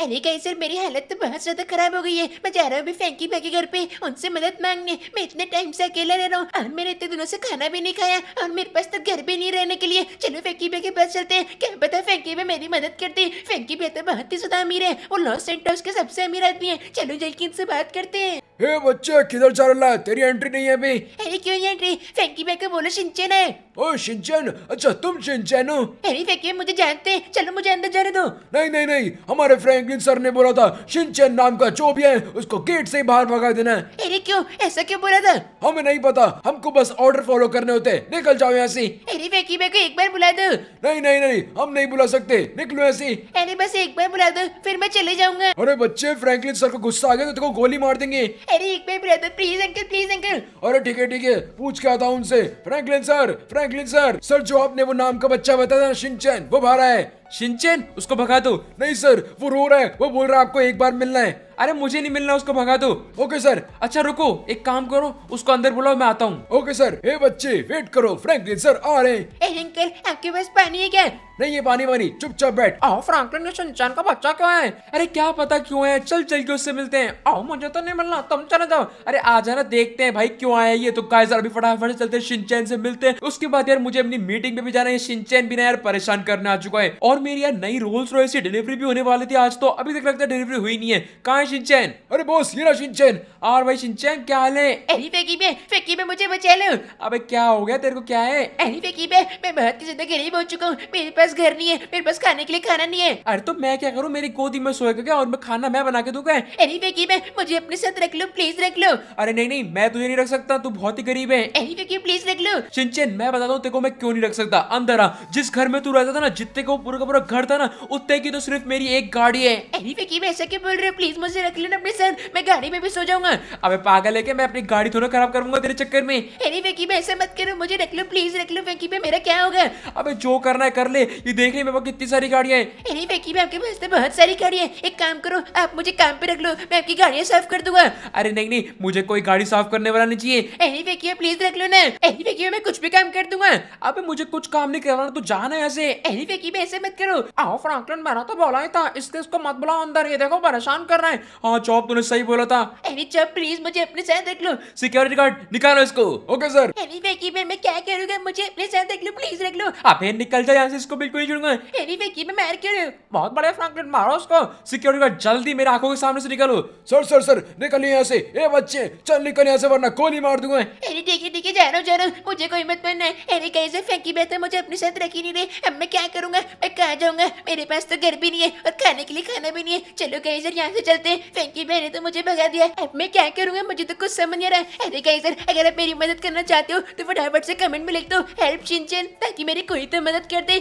अरे कहीं सर मेरी हालत तो बहुत ज्यादा खराब हो गई है मैं जा रहा हूँ फैंकी भाई के घर पे उनसे मदद मांगने मैं इतने टाइम से अकेला रह रहा हूँ और मैंने इतने दिनों से खाना भी नहीं खाया और मेरे पास तो घर भी नहीं रहने के लिए चलो फैंकी भाई के पास चलते हैं क्या पता फैंकी भाई मेरी मदद करते फैंकी भाई तो बहुत ही ज्यादा अमीर है वो लॉस एंड के सबसे अमीर आदमी है चलो जल्दी इनसे बात करते हैं हे बच्चे किधर जा रहा है तेरी एंट्री नहीं है अभी अरे क्यों नहीं एंट्री फैंकी भाई को बोलो सिंचन है ओ सिंचन अच्छा तुम सिंचन हो अरे फैंकी मुझे जानते हैं चलो मुझे अंदर जाने दो नहीं नहीं नहीं हमारे फ्रैंकलिन सर ने बोला था सिंचन नाम का जो भी है उसको गेट से बाहर भगा देना अरे क्यों ऐसा क्यों बोला था हमें नहीं पता हमको बस ऑर्डर फॉलो करने होते निकल जाओ यहाँ से अरे फैंकी भाई को एक बार बुला दो नहीं नहीं नहीं हम नहीं बुला सकते निकलो ऐसे अरे बस एक बार बुला दो फिर मैं चले जाऊंगा अरे बच्चे फ्रैंकलिन सर को गुस्सा आ गया तो तुमको गोली मार देंगे अरे एक बार brother please uncle please uncle अरे ठीक है ठीक है पूछ के आता हूँ उनसे Franklin sir Franklin sir sir जो आपने वो नाम का बच्चा बताया था शिनचैन वो बाहर है शिनचैन उसको भगा दो नहीं सर वो रो रहा है वो बोल रहा है आपको एक बार मिलना है अरे मुझे नहीं मिलना उसको भगा दो ओके सर अच्छा रुको एक काम करो उसको अंदर बुलाओ मैं आता हूँ ओके सर हे बच्चे वेट करो फ्रैंकलिन सर आ रहे हैं आपके पास पानी है क्या नहीं ये पानी वानी चुपचाप बैठ आओ फ्रैंकलिन ने सुनचान का बच्चा क्यों है अरे क्या पता क्यों है चल चल के उससे मिलते हैं आओ मुझे तो नहीं मिलना तुम चले जाओ अरे आ जाना देखते हैं भाई क्यों आया ये तो काइजर अभी फटाफट चलते हैं शिनचैन से मिलते हैं उसके बाद यार मुझे अपनी मीटिंग में भी जाना है शिनचैन भी ना यार परेशान करने आ चुका है और मेरी यार नई रोल्स रॉयस की डिलीवरी भी होने वाली थी आज तो अभी तक लगता है डिलीवरी हुई नहीं है कहा शिनचैन अरे बॉस ये रहा शिनचैन और भाई शिनचैन क्या हाल है अरे फेकी में फेकी में मुझे बचा लो अबे क्या हो गया तेरे को क्या है अरे फेकी में मैं बहुत ही ज्यादा गरीब हो चुका हूँ मेरे पास घर नहीं है मेरे पास खाने के लिए खाना नहीं है अरे तो मैं क्या करूँ मेरी गोदी में सोएगा क्या और मैं खाना मैं बना के दूंगा एनी फेकी में मुझे अपने साथ रख लो प्लीज रख लो अरे नहीं नहीं मैं तुझे नहीं रख सकता तू बहुत ही गरीब है एनी फेकी प्लीज रख लो शिनचैन मैं बताता हूँ तेरे को मैं क्यों नहीं रख सकता अंदर आ जिस घर में तू रहता था ना जितने का पूरा का पूरा घर था ना उतने की तो सिर्फ मेरी एक गाड़ी है एनी फेकी में ऐसा क्यों बोल रहे हो प्लीज मुझे से रख लेना अपने सर मैं गाड़ी में भी सो जाऊंगा अब पागल है क्या मैं अपनी गाड़ी थोड़ा खराब करूंगा तेरे चक्कर में अरे वेकी भाई ऐसा मत करो मुझे रख लो प्लीज रख लो वेकी भाई मेरा क्या होगा अबे जो करना है कर ले ये देख रही मेरे कितनी सारी गाड़ियां हैं अरे वेकी भाई आपके पास तो बहुत सारी गाड़ियां हैं एक काम करो आप मुझे काम पे रख लो मैं आपकी गाड़ियाँ साफ कर दूंगा अरे नहीं नहीं मुझे कोई गाड़ी साफ करने वाला नहीं चाहिए अरे वेकी प्लीज रख लो ना अरे वेकी मैं कुछ भी काम कर दूंगा अब मुझे कुछ काम नहीं करवाना तो जाना है ऐसे अरे वेकी भाई ऐसे मत करो आओ फ्रैंकलिन मैंने तो बोला ही था इसके इसको मत बुलाओ अंदर ये देखो परेशान कर रहे हैं हाँ चौप तूने सही बोला था एनी चौप प्लीज मुझे अपने साथ देख लो सिक्योरिटी गार्ड निकालो इसको ओके सर एनी वेकी मैं क्या करूँगा मुझे अपने साथ देख लो प्लीज देख लो अबे निकल जा यहाँ से इसको बिल्कुल नहीं छोड़ूंगा एनी वेकी मैं मार के बहुत बड़े फ्रैंकलिन मारो उसको सिक्योरिटी गार्ड जल्दी मेरे आंखों के सामने से निकालो सर सर सर निकलिए यहाँ से ए बच्चे चल निकल यहाँ से वरना गोली मार दूंगा अरे देखिए देखिए जा रहा हूँ जा रहा हूँ मुझे कोई मत बनना है कहीं से फेंकी बैठे मुझे अपने साथ रखी नहीं रही अब मैं क्या करूंगा मैं कहा जाऊंगा मेरे पास तो घर भी नहीं है और खाने के लिए खाना भी नहीं है चलो कहीं सर यहाँ से चलते फैंकी मैंने तो मुझे भगा दिया अब मैं क्या करूंगा मुझे तो कुछ समझ नहीं रहा अरे कहीं सर अगर आप मेरी मदद करना चाहते हो तो फटाफट से कमेंट में लिख दो हेल्प चिंचन ताकि मेरी कोई तो मदद कर दे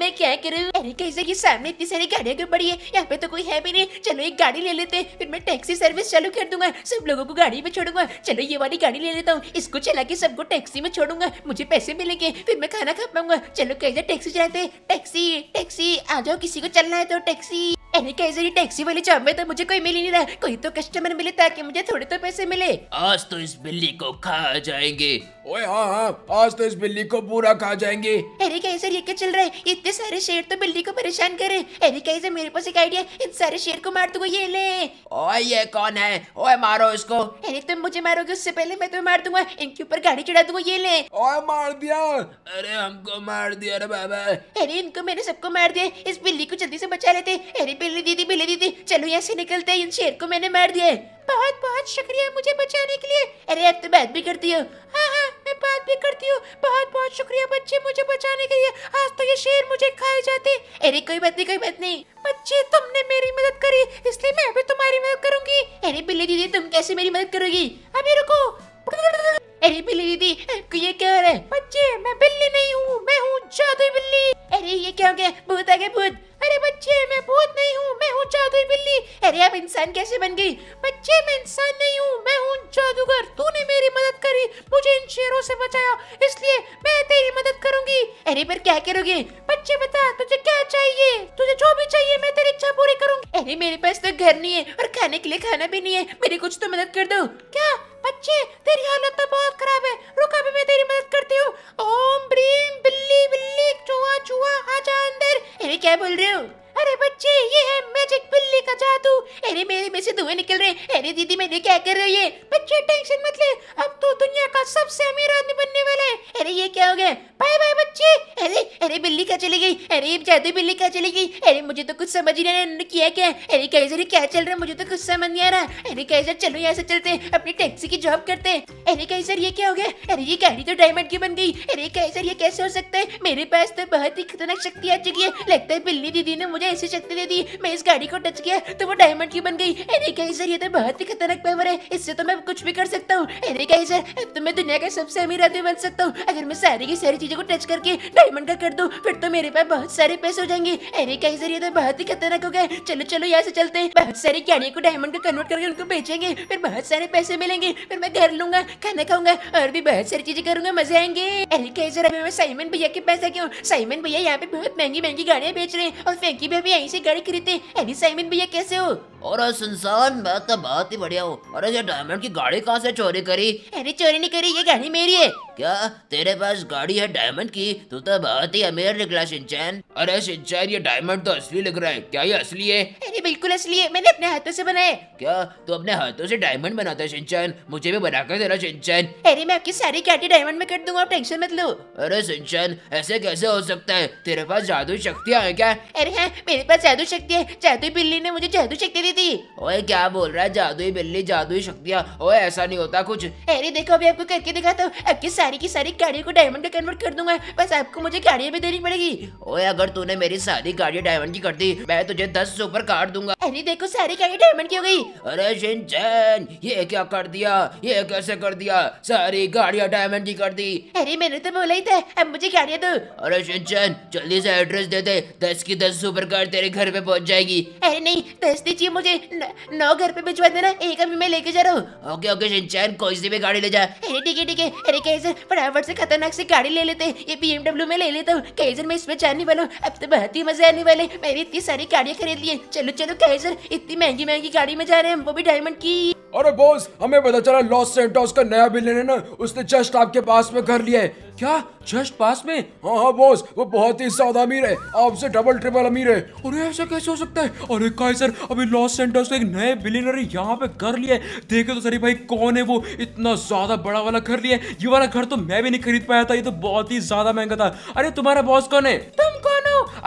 मैं क्या करूँ अरे कहीं सर ये सामने इतनी सारी गाड़ियाँ क्यों पड़ी है यहाँ पे तो कोई है भी नहीं चलो एक गाड़ी ले लेते फिर मैं टैक्सी सर्विस चालू कर दूंगा सब लोगों को गाड़ी में छोड़ूंगा चलो ये वाली गाड़ी ले लेता हूँ इसको चला के सबको टैक्सी में छोड़ूंगा मुझे पैसे मिलेंगे फिर मैं खाना खा पाऊंगा चलो कैसे टैक्सी चलाते टैक्सी टैक्सी आ जाओ किसी को चलना है तो टैक्सी टैक्सी वाली चाबे में तो मुझे कोई मिल ही नहीं रहा कोई तो कस्टमर मिले ताकि मुझे थोड़े तो पैसे मिले आज तो इस बिल्ली को खा जाएंगे ओए हाँ हाँ आज तो इस बिल्ली को पूरा खा जाएंगे अरे कैसे ये क्या चल रहा है इतने सारे शेर तो बिल्ली को परेशान करे अरे कैसे मेरे पास एक आइडिया इन सारे शेर को मार दूंगा ये ले ओए ये कौन है ओए मारो इसको अरे तुम तो मुझे मारोगे उससे पहले मैं तुम्हें मार दूंगा इनके ऊपर गाड़ी चढ़ा दूंगा ये ले ओए मार दिया अरे हमको मार दिया अरे बाबा अरे इनको मैंने सबको मार दिया इस बिल्ली को जल्दी से बचा लेते अरे बिल्ली दीदी बिल्ली दीदी चलो यहाँ से निकलते हैं इन शेर को मैंने मार दिया है बहुत बहुत शुक्रिया मुझे बचाने के लिए अरे अब तो बात भी करती हो हाँ हाँ मैं बात भी करती हूँ बहुत बहुत शुक्रिया बच्चे मुझे बचाने के लिए आज तो ये शेर मुझे खाए जाते अरे कोई बात नहीं कोई बात नहीं बच्चे तुमने मेरी मदद करी इसलिए मैं भी तुम्हारी मदद करूंगी अरे बिल्ली दीदी तुम कैसे मेरी मदद करोगी अभी रुको अरे बिल्ली दीदी ये क्या हो रहा है बच्चे मैं बिल्ली नहीं हूँ मैं हूँ जादुई बिल्ली अरे ये क्या हो गया भूत आ गया भूत इंसान कैसे बन गई बच्चे मैं इंसान नहीं हूँ मैं हूँ जादूगर तूने मेरी मदद करी मुझे इन शेरों से बचाया इसलिए मैं तेरी मदद करूंगी अरे पर क्या करोगे बच्चे बता तुझे क्या चाहिए तुझे जो भी चाहिए मैं तेरी इच्छा पूरी करूंगी अरे मेरे पास तो घर नहीं है और खाने के लिए खाना भी नहीं है मेरी कुछ तो मदद कर दो क्या बच्चे तेरी हालत तो बहुत खराब है रुक अभी मैं तेरी मदद करती हूँ ओम ब्रीम बिल्ली बिल्ली चूहा चूहा आजा अंदर अरे क्या बोल रहे हो अरे बच्चे ये है मैजिक बिल्ली का जादू अरे मेरे में से धुएं निकल रहे अरे दीदी मैंने क्या कर रही है बच्चे चली गई अरे जादू बिल्ली कहाँ चली गई अरे मुझे तो कुछ समझ नहीं आया किया क्या अरे कैसे क्या चल रहा है मुझे तो कुछ समझ नहीं आ रहा अरे कैसे चलो यहाँ से चलते अपनी टैक्सी की जॉब करते अरे कैसे ये क्या हो गया अरे ये गाड़ी तो डायमंड की बन गई अरे कैसे ये कैसे हो सकता है मेरे पास तो बहुत ही खतरनाक शक्ति आ चुकी है लगता है बिल्ली दीदी ने मुझे ऐसी शक्ति दे दी मैं इस गाड़ी को टच किया तो वो डायमंड की बन गई अरे कैसर ये तो बहुत ही खतरनाक पावर है इससे तो मैं कुछ भी कर सकता हूँ अरे कैसर अब तो मैं दुनिया का सबसे अमीर आदमी बन सकता हूँ अगर मैं सारी की सारी चीजों को टच करके डायमंड का कर दूँ फिर तो मेरे पास बहुत सारे पैसे हो जाएंगे अरे कई सर ये तो बहुत ही खतरनाक हो गए चलो चलो यहाँ से चलते हैं बहुत सारी गाड़ियों को डायमंड कन्वर्ट करके उनको बेचेंगे फिर बहुत सारे पैसे मिलेंगे फिर मैं घर लूंगा खाना खाऊंगा और भी बहुत सारी चीजें करूंगा मजे आएंगे अरे कई सर अभी साइमन भैया के पैसे क्यों साइमन भैया यहाँ पे बहुत महंगी महंगी गाड़ियाँ बेच रहे हैं और फैंकी भाई यहीं से गाड़ी खरीदते अरे साइमन भैया कैसे हो और सुनसान मैं तो बहुत ही बढ़िया हूँ अरे ये डायमंड की गाड़ी कहाँ से चोरी करी अरे चोरी नहीं करी ये गाड़ी मेरी है क्या तेरे पास गाड़ी है डायमंड की तू तो बहुत ही अमीर निकला सिंचैन अरे सिंचैन ये डायमंड तो असली लग रहा है क्या ये असली है अरे बिल्कुल असली है मैंने अपने हाथों से बनाया क्या तू अपने हाथों से डायमंड बनाता है सिंचैन मुझे भी बनाकर देना सिंचैन अरे मैं आपकी सारी कैटी डायमंड में कर दूंगा टेंशन मत लो अरे सिंचैन ऐसे कैसे हो सकता है तेरे पास जादू शक्तियाँ है क्या अरे हाँ मेरे पास जादू शक्ति है जादू बिल्ली ने मुझे जादू शक्ति दी थी ओए क्या बोल रहा है जादू बिल्ली जादू शक्तियाँ ओए ऐसा नहीं होता कुछ अरे देखो अभी आपको करके दिखाता हूँ सारी की सारी गाड़ियों को डायमंड का कन्वर्ट कर दूंगा बस आपको मुझे गाड़ियाँ भी देनी पड़ेगी ओए अगर तूने मेरी सारी गाड़ियाँ डायमंड की कर दी मैं तुझे दस सुपर कार दूंगा अरे देखो सारी गाड़ी डायमंड की हो गई अरे शिनचैन ये क्या कर दिया ये कैसे कर दिया सारी गाड़ियाँ डायमंड की कर दी अरे मैंने तो बोला ही था अब मुझे गाड़ियाँ दो अरे शिनचैन जल्दी से एड्रेस दे दे दस की दस सुपर कार तेरे घर पे पहुँच जाएगी अरे नहीं दस दीजिए मुझे नौ घर पे भिजवा देना एक अभी मैं लेके जा रहा हूँ ओके ओके शिनचैन कोई सी भी गाड़ी ले जाए अरे ठीक है ठीक है अरे कैसे फटाफट से खतरनाक से गाड़ी ले लेते ये बी में ले लेता हूँ कैजर मैं इसमें जाने वाला हूँ अब तो बहुत ही मजे आने वाले मेरी इतनी सारी गाड़ियाँ खरीद लिए है चलो चलो कैजर इतनी महंगी महंगी गाड़ी में जा रहे हैं वो भी डायमंड की अरे बोस हमें पता चला लॉस सेंटोस का नया बिल्डर है ना उसने जस्ट आपके पास में घर लिया है क्या जस्ट पास में हाँ हाँ बोस वो बहुत ही सौदा अमीर है आपसे डबल ट्रिपल अमीर है अरे ऐसा कैसे हो सकता है अरे काय सर अभी लॉस सेंटोस का एक नए बिलियनरी यहाँ पे घर लिया है देखे तो सर भाई कौन है वो इतना ज्यादा बड़ा वाला घर लिया है ये वाला घर तो मैं भी नहीं खरीद पाया था ये तो बहुत ही ज्यादा महंगा था अरे तुम्हारा बॉस कौन है तुमको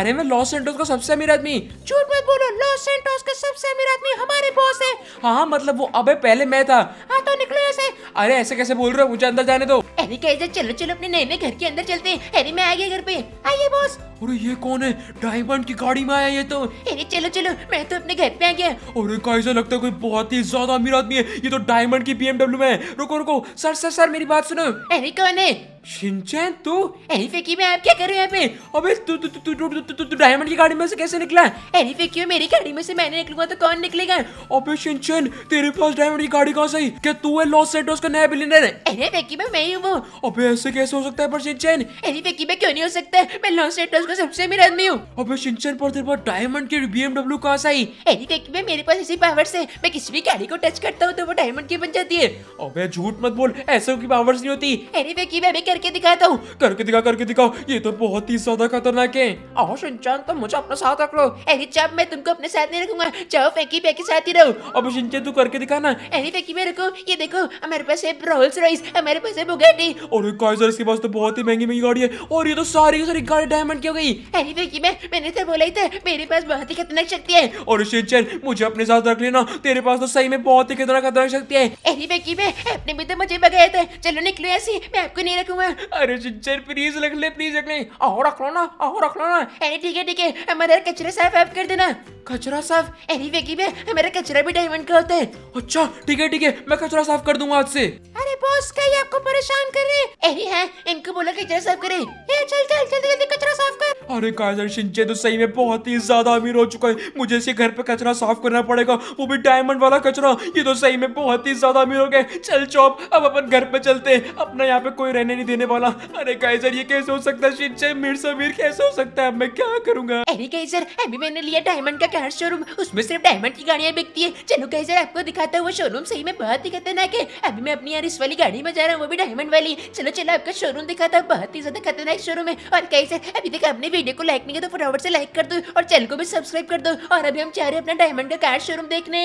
अरे मैं लॉस सेंटोस का सबसे अमीर आदमी झूठ मत बोलो लॉस सेंटोस का सबसे अमीर आदमी हमारे बॉस है हाँ मतलब वो अबे पहले मैं था हाँ तो निकलो ऐसे अरे ऐसे कैसे बोल रहे हो मुझे अंदर जाने दो अरे कैसे चलो चलो अपने नए नए घर के अंदर चलते हैं अरे मैं आ गया घर पे आइए बॉस अरे ये कौन है डायमंड की गाड़ी में आया ये तो अरे चलो चलो मैं तो अपने घर पे आ गया अरे कैसे लगता है कोई बहुत ही ज्यादा अमीर आदमी है ये तो डायमंड की बीएमडब्ल्यू में है रुको रुको सर सर सर मेरी बात सुनो अरे कौन है शिनचैन तू एनी फेकी मैं क्या कर रहे हैं पे अबे तू तू तू तू तू तू डायमंड की गाड़ी में से कैसे निकला एनी फेकी मेरी गाड़ी में से मैंने निकलूंगा तो कौन निकलेगा अबे शिनचैन तेरे पास डायमंड की गाड़ी कहां से आई क्या तू है लॉस सेटोस का नया बिलियनर एनी फेकी मैं मैं ही हूं अबे ऐसे कैसे हो सकता है पर शिनचैन एनी फेकी मैं क्यों नहीं हो सकता मैं लॉस सेटोस का सबसे अमीर आदमी हूं अबे शिनचैन पर तेरे पास डायमंड की बीएमडब्ल्यू कहां से आई एनी फेकी मैं मेरे पास इसी पावर से मैं किसी भी गाड़ी को टच करता हूं तो वो डायमंड की बन जाती है अबे झूठ मत बोल ऐसे की पावर्स नहीं होती एनी फेकी मैं करके दिखाता तो? हूँ करके दिखा करके दिखाओ ये तो बहुत ही ज्यादा खतरनाक है आओ शिनचान तुम तो मुझे अपना साथ रख लो अरे जब मैं तुमको अपने साथ नहीं रखूंगा चाहो फेंकी फेंकी साथ ही रहो अब शिनचान तू करके दिखाना अरे फेंकी में रखो ये देखो हमारे पास है रोल्स रॉयस हमारे पास है बुगाटी और काइजर इसके पास तो बहुत ही महंगी महंगी गाड़ी है और ये तो सारी की सारी गाड़ी डायमंड की हो गई अरे फेंकी मैं मैंने तो बोला ही था मेरे पास बहुत ही खतरनाक शक्ति है और सिंचन मुझे अपने साथ रख लेना तेरे पास तो सही में बहुत ही खतरनाक खतरनाक शक्ति है अरे फेंकी मैं अपने भी तो मुझे बगाया था चलो निकलो ऐसे मैं आपको नहीं रखूंगा है अरे जिंजर प्लीज रख ले प्लीज रख ले आहो रख लो ना आहो रख लो ना अरे ठीक है ठीक है हमारे कचरे साफ ऐप कर देना कचरा साफ अरे वेगी में मेरा कचरा भी डायमंड का होता है अच्छा ठीक है ठीक है मैं कचरा साफ कर दूंगा आज से अरे बॉस क्या ये आपको परेशान कर रहे अरे हाँ इनको बोला कचरा साफ करे चल चल जल्दी जल्दी कचरा साफ कर अरे काजल शिंचे तो सही में बहुत ही ज्यादा अमीर हो चुका है मुझे इसे घर पे कचरा साफ करना पड़ेगा वो भी डायमंड वाला कचरा ये तो सही में बहुत ही ज्यादा अमीर हो गए चल चौप अब अपन घर पे चलते हैं अपना यहाँ पे कोई रहने नहीं देने वाला अरे काजर ये कैसे हो सकता है शिंचे मीर से अमीर कैसे हो सकता है अब मैं क्या करूंगा अरे कैसर अभी मैंने लिया डायमंड का कार शोरूम उसमें सिर्फ डायमंड की गाड़ियाँ बिकती है चलो कैसर आपको दिखाता हूँ शोरूम सही में बहुत ही खतरनाक है अभी मैं अपनी यार इस वाली गाड़ी में जा रहा हूँ वो भी डायमंड वाली चलो चलो आपका शोरूम दिखाता हूँ बहुत ही ज्यादा खतरनाक शोरूम है और कैसे अभी तक आपने वीडियो को लाइक नहीं किया तो फटाफट से लाइक कर दो और चैनल को भी सब्सक्राइब कर दो और अभी हम चाह रहे अपना डायमंड का शोरूम देखने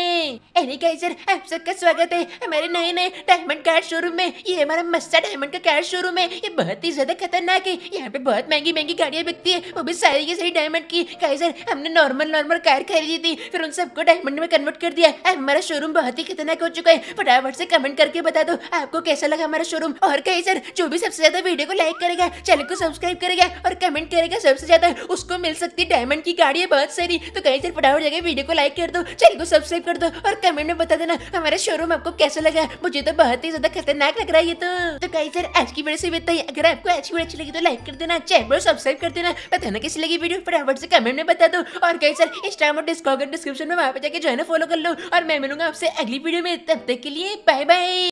एनी कैसे आप सबका स्वागत है हमारे नए नए डायमंड कार शोरूम में ये हमारा मस्ता डायमंड का कार शोरूम है ये बहुत ही ज्यादा खतरनाक है यहाँ पे बहुत महंगी महंगी गाड़ियाँ बिकती है वो भी सारी की सारी डायमंड की कैसे हमने नॉर्मल नॉर्मल कार खरीदी थी फिर उन सबको डायमंड में कन्वर्ट कर दिया हमारा शोरूम बहुत ही खतरनाक हो चुका है फटाफट से कमेंट करके बता दो आपको कैसा लगा हमारा शोरूम और कैसे जो भी सबसे ज्यादा वीडियो को लाइक करेगा चैनल को सब्सक्राइब करेगा और कमेंट करेगा सबसे ज्यादा उसको मिल सकती है डायमंड की गाड़ी है बहुत सारी तो कहीं सर फटाफट जाकर वीडियो को लाइक कर दो चैनल को सब्सक्राइब कर दो और कमेंट में बता देना हमारा शोरूम आपको कैसा लगा मुझे तो बहुत ही ज्यादा खतरनाक लग रहा है ये तो तो कहीं सर आज की वीडियो से बेहतर अगर आपको आज की वीडियो अच्छी लगी तो लाइक कर देना चैनल को सब्सक्राइब कर देना बताना कैसी लगी वीडियो फटाफट से कमेंट में बता दो और कहीं सर इंस्टाग्राम और डिस्कॉर्ड डिस्क्रिप्शन में वहाँ पे जाकर जो है ना फॉलो कर लो और मैं मिलूंगा आपसे अगली वीडियो में तब तक के लिए बाय बाय